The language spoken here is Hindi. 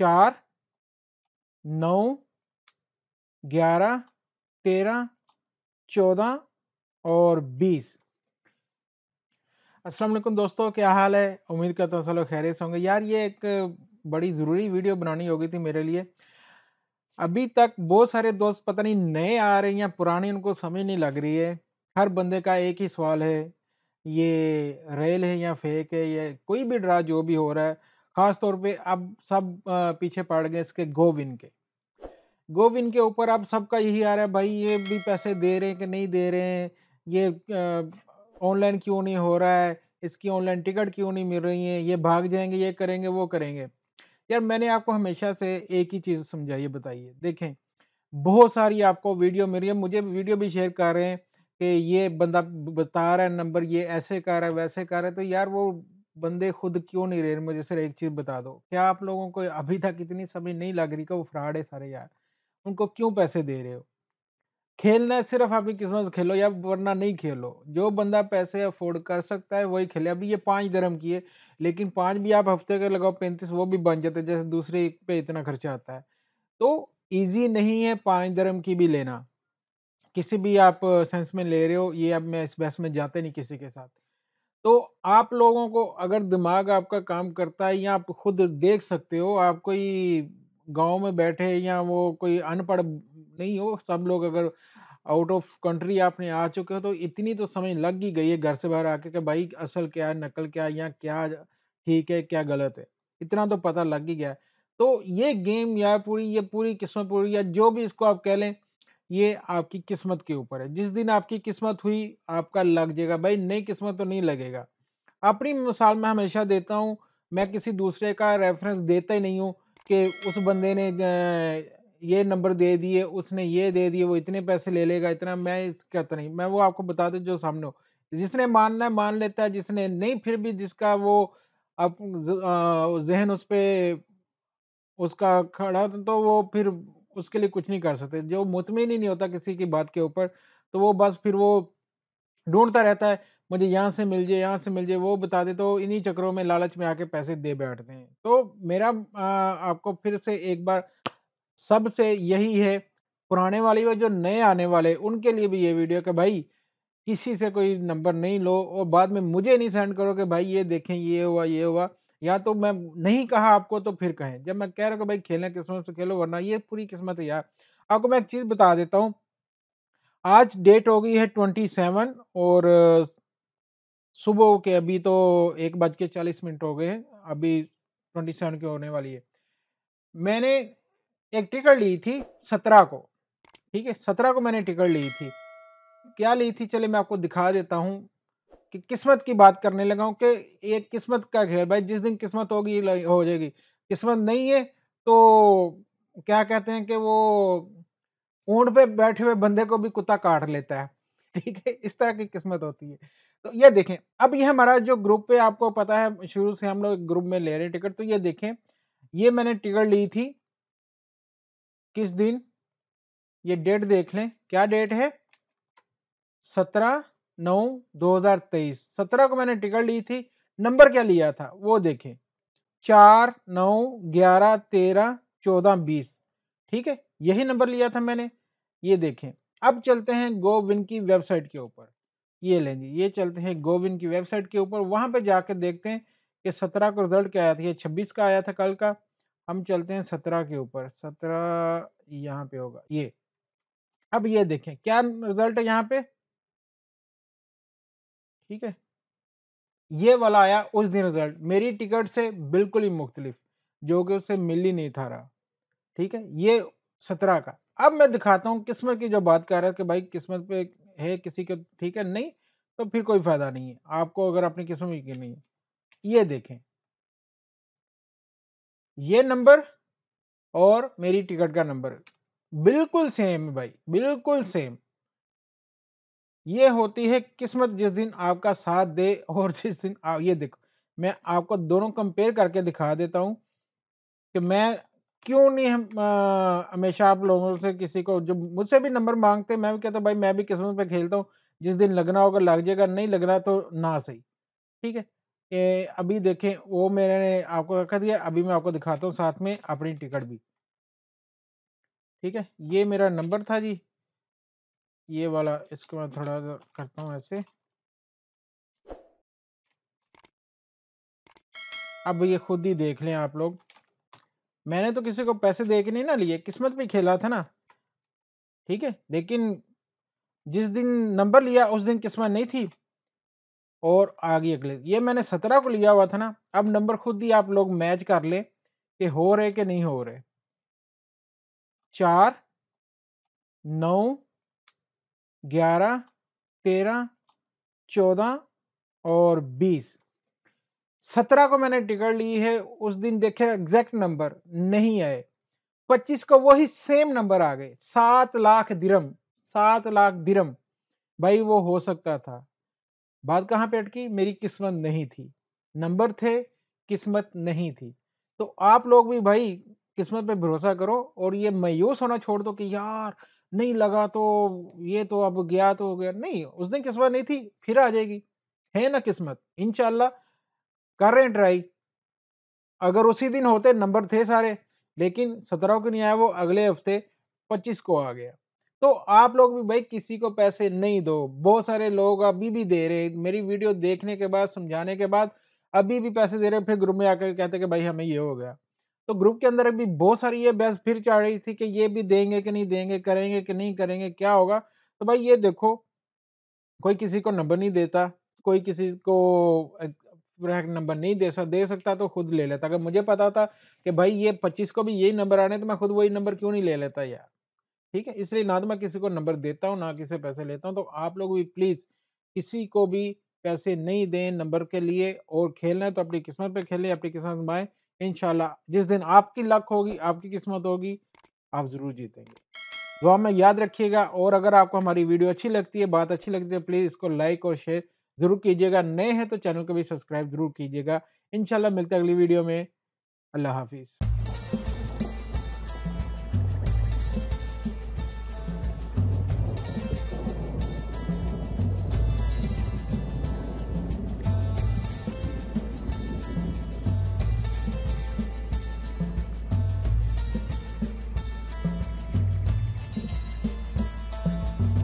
चार नौ ग्यारह तेरह चौदह और बीस असलम दोस्तों क्या हाल है उम्मीद करता हूँ सलो खैरियत होंगे यार ये एक बड़ी ज़रूरी वीडियो बनानी होगी थी मेरे लिए अभी तक बहुत सारे दोस्त पता नहीं नए आ रहे हैं या पुराने उनको समझ नहीं लग रही है हर बंदे का एक ही सवाल है ये रेल है या फेक है या कोई भी ड्रा जो भी हो रहा है खास तौर पे अब सब पीछे पड़ गए इसके गोविन के गोविन के ऊपर अब सबका यही आ रहा है भाई ये भी पैसे दे रहे हैं कि नहीं दे रहे हैं ये ऑनलाइन क्यों नहीं हो रहा है इसकी ऑनलाइन टिकट क्यों नहीं मिल रही है ये भाग जाएंगे ये करेंगे वो करेंगे यार मैंने आपको हमेशा से एक ही चीज़ समझाइए बताइए देखें बहुत सारी आपको वीडियो मिल रही है मुझे वीडियो भी शेयर कर रहे हैं कि ये बंदा बता रहा है नंबर ये ऐसे कर रहा है वैसे कर रहा है तो यार वो बंदे खुद क्यों नहीं रहे मुझे सिर्फ एक चीज़ बता दो क्या आप लोगों को अभी तक इतनी समझ नहीं लग रही का वो फ्रॉड है सारे यार उनको क्यों पैसे दे रहे हो खेलना है सिर्फ आपकी किस्मत खेलो या वरना नहीं खेलो जो बंदा पैसे अफोर्ड कर सकता है वही खेले अभी ये पांच धर्म की है लेकिन पांच भी आप हफ्ते के लगाओ पैंतीस वो भी बन जाते जैसे दूसरे पे इतना खर्चा आता है तो ईजी नहीं है पांच धर्म की भी लेना किसी भी आप सेंस में ले रहे हो ये अब मैं इस बहस में जाते नहीं किसी के साथ तो आप लोगों को अगर दिमाग आपका काम करता है या आप खुद देख सकते हो आप कोई गाँव में बैठे या वो कोई अनपढ़ नहीं हो सब लोग अगर आउट ऑफ कंट्री आपने आ चुके हो तो इतनी तो समझ लग ही गई है घर से बाहर आके कि भाई असल क्या है नकल क्या है या क्या ठीक है क्या गलत है इतना तो पता लग ही गया है तो ये गेम या पूरी ये पूरी किस्मत पूरी या जो भी इसको आप कह लें ये आपकी किस्मत के ऊपर है जिस दिन आपकी किस्मत हुई आपका लग जाएगा भाई नई किस्मत तो नहीं लगेगा अपनी मिसाल मैं हमेशा देता हूँ मैं किसी दूसरे का रेफरेंस देता ही नहीं हूँ कि उस बंदे ने ये नंबर दे दिए उसने ये दे दिए वो इतने पैसे ले लेगा इतना मैं कहता नहीं मैं वो आपको बता दूँ जो सामने हो जिसने मानना है मान लेता है जिसने नहीं फिर भी जिसका वो अप जहन उस पर उसका खड़ा तो वो फिर उसके लिए कुछ नहीं कर सकते जो मुतमिन ही नहीं होता किसी की बात के ऊपर तो वो बस फिर वो ढूंढता रहता है मुझे यहाँ से मिल जाए यहाँ से मिल जाए वो बता दे तो इन्हीं चक्करों में लालच में आके पैसे दे बैठते हैं तो मेरा आ, आपको फिर से एक बार सबसे यही है पुराने वाले व जो नए आने वाले उनके लिए भी ये वीडियो कि भाई किसी से कोई नंबर नहीं लो और बाद में मुझे नहीं सेंड करो कि भाई ये देखें ये हुआ ये हुआ या तो मैं नहीं कहा आपको तो फिर कहें जब मैं कह रहा हूँ कि भाई खेलें किस्मत से खेलो वरना ये पूरी किस्मत है यार आपको मैं एक चीज़ बता देता हूँ आज डेट हो गई है ट्वेंटी सेवन और सुबह के अभी तो एक बज के चालीस मिनट हो गए हैं अभी ट्वेंटी सेवन की होने वाली है मैंने एक टिकट ली थी सत्रह को ठीक है सत्रह को मैंने टिकट ली थी क्या ली थी चले मैं आपको दिखा देता हूँ कि किस्मत की बात करने लगा हूँ कि ये किस्मत का खेल भाई जिस दिन किस्मत होगी हो जाएगी किस्मत नहीं है तो क्या कहते हैं कि वो ऊँट पे बैठे हुए बंदे को भी कुत्ता काट लेता है ठीक है इस तरह की किस्मत होती है तो ये देखें अब ये हमारा जो ग्रुप पे आपको पता है शुरू से हम लोग ग्रुप में ले रहे हैं टिकट तो ये देखें ये मैंने टिकट ली थी किस दिन ये डेट देख लें क्या डेट है सत्रह नौ दो हजार तेईस सत्रह को मैंने टिकट ली थी नंबर क्या लिया था वो देखें चार नौ ग्यारह तेरह चौदह बीस ठीक है यही नंबर लिया था मैंने ये देखें अब चलते हैं गोविन की वेबसाइट के ऊपर ये जी ये चलते हैं गोविन की वेबसाइट के ऊपर वहाँ पे जाके देखते हैं कि सत्रह का रिजल्ट क्या आया था ये छब्बीस का आया था कल का हम चलते हैं सत्रह के ऊपर सत्रह यहाँ पे होगा ये अब ये देखें क्या रिजल्ट है यहाँ पे ठीक है ये वाला आया उस दिन रिजल्ट मेरी टिकट से बिल्कुल ही मुख्तलिफ जो कि उसे मिल ही नहीं था रहा ठीक है ये सत्रह का अब मैं दिखाता हूँ किस्मत की जो बात कर रहा है कि भाई किस्मत पे है किसी के ठीक है नहीं तो फिर कोई फायदा नहीं है आपको अगर अपनी किस्मत की नहीं है ये देखें ये नंबर और मेरी टिकट का नंबर बिल्कुल सेम है भाई बिल्कुल सेम ये होती है किस्मत जिस दिन आपका साथ दे और जिस दिन आ, ये देखो मैं आपको दोनों कंपेयर करके दिखा देता हूं कि मैं क्यों नहीं हम हमेशा आप लोगों से किसी को जो मुझसे भी नंबर मांगते मैं भी कहता हूँ भाई मैं भी किस्मत पे खेलता हूँ जिस दिन लगना होगा लग जाएगा नहीं लगना तो ना सही ठीक है ए, अभी देखें वो मैंने आपको रखा दिया अभी मैं आपको दिखाता हूँ साथ में अपनी टिकट भी ठीक है ये मेरा नंबर था जी ये वाला इसको मैं थोड़ा करता हूँ ऐसे अब ये खुद ही देख लें आप लोग मैंने तो किसी को पैसे दे के नहीं ना लिए किस्मत पे खेला था ना ठीक है लेकिन जिस दिन नंबर लिया उस दिन किस्मत नहीं थी और आ गई अगले ये मैंने सत्रह को लिया हुआ था ना अब नंबर खुद ही आप लोग मैच कर ले कि हो रहे कि नहीं हो रहे चार नौ ग्यारह तेरह चौदह और बीस सत्रह को मैंने टिकट ली है उस दिन देखे एग्जैक्ट नंबर नहीं आए पच्चीस को वही सेम नंबर आ गए सात लाख दिरम सात लाख दिरम भाई वो हो सकता था बात कहाँ पे अटकी मेरी किस्मत नहीं थी नंबर थे किस्मत नहीं थी तो आप लोग भी भाई किस्मत पे भरोसा करो और ये मायूस होना छोड़ दो कि यार नहीं लगा तो ये तो अब गया तो गया नहीं उस दिन किस्मत नहीं थी फिर आ जाएगी है ना किस्मत इनशाला कर रहे हैं ट्राई अगर उसी दिन होते नंबर थे सारे लेकिन सत्रह को नहीं आया वो अगले हफ्ते पच्चीस को आ गया तो आप लोग भी भाई किसी को पैसे नहीं दो बहुत सारे लोग अभी भी दे रहे मेरी वीडियो देखने के बाद समझाने के बाद अभी भी पैसे दे रहे फिर ग्रुप में आकर कहते कि भाई हमें ये हो गया तो ग्रुप के अंदर अभी बहुत सारी ये बहस फिर चढ़ रही थी कि ये भी देंगे कि नहीं देंगे करेंगे कि नहीं करेंगे क्या होगा तो भाई ये देखो कोई किसी को नंबर नहीं देता कोई किसी को प्रोडक्ट नंबर नहीं दे सकता दे सकता तो खुद ले लेता अगर मुझे पता होता कि भाई ये पच्चीस को भी यही नंबर आने तो मैं खुद वही नंबर क्यों नहीं ले लेता यार ठीक है इसलिए ना तो मैं किसी को नंबर देता हूँ ना किसी पैसे लेता हूँ तो आप लोग भी प्लीज़ किसी को भी पैसे नहीं दें नंबर के लिए और खेलना है तो अपनी किस्मत पे खेलें अपनी किस्मत माए इनशाला जिस दिन आपकी लक होगी आपकी किस्मत होगी आप ज़रूर जीतेंगे दुआ में याद रखिएगा और अगर आपको हमारी वीडियो अच्छी लगती है बात अच्छी लगती है प्लीज़ इसको लाइक और शेयर जरूर कीजिएगा नए हैं तो चैनल को भी सब्सक्राइब जरूर कीजिएगा इनशाला मिलते हैं अगली वीडियो में अल्लाह हाफिज़